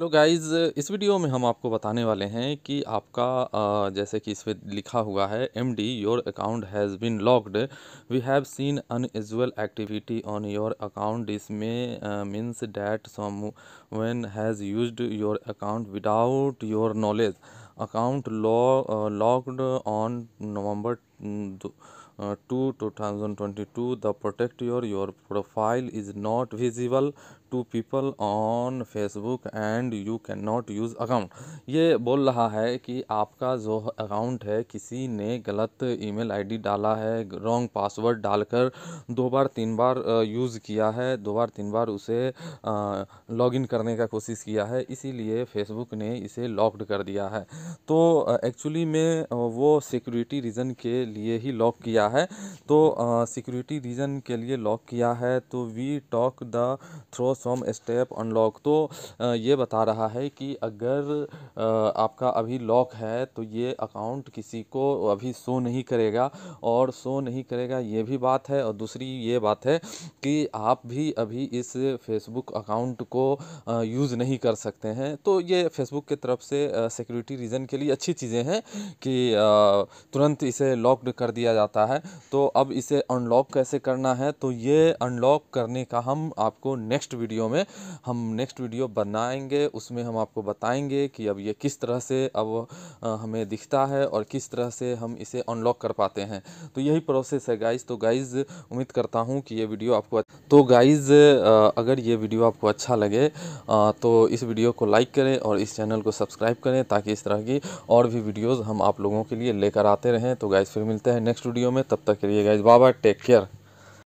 hello guys इस video में हम आपको बताने वाले हैं कि आपका जैसे कि इस पर लिखा हुआ है M D your account has been locked we have seen unusual activity on your account this में means that someone has used your account without your knowledge account lo locked on November two two thousand twenty two the protect your your profile is not visible to people on Facebook and you can cannot use account ये बोल रहा है कि आपका जो account है किसी ने गलत ईमेल आईडी डाला है रॉन्ग पासवर्ड डालकर दो बार तीन बार यूज़ किया है दो बार तीन बार उसे लॉगिन करने का कोशिश किया है इसीलिए फेसबुक ने इसे लॉक्ड कर दिया है तो एक्चुअली में वो सिक्योरिटी रीज़न के लिए ही लॉक किया है तो सिक्योरिटी रीज़न के लिए लॉक किया है तो we talk the through some step unlock तो आ, ये बता रहा है कि अगर आ, आपका अभी लॉक है तो ये अकाउंट किसी को अभी शो नहीं करेगा और शो नहीं करेगा ये भी बात है और दूसरी ये बात है कि आप भी अभी इस फेसबुक अकाउंट को यूज़ नहीं कर सकते हैं तो ये फेसबुक की तरफ से सिक्योरिटी रीज़न के लिए अच्छी चीज़ें हैं कि आ, तुरंत इसे लॉक अनलॉक्ड कर दिया जाता है तो अब इसे अनलॉक कैसे करना है तो ये अनलॉक करने का हम आपको नेक्स्ट वीडियो में हम नेक्स्ट वीडियो बनाएंगे उसमें हम आपको बताएंगे कि अब ये किस तरह से अब हमें दिखता है और किस तरह से हम इसे अनलॉक कर पाते हैं तो यही प्रोसेस है गाइज़ तो गाइज़ उम्मीद करता हूँ कि ये वीडियो आपको तो गाइज़ अगर ये वीडियो आपको अच्छा लगे तो इस वीडियो को लाइक करें और इस चैनल को सब्सक्राइब करें ताकि इस तरह की और भी वीडियोज़ हम आप लोगों के लिए लेकर आते रहें तो गाइज़ फिर मिलते हैं नेक्स्ट वीडियो में तब तक के लिए गाइज बाबा टेक केयर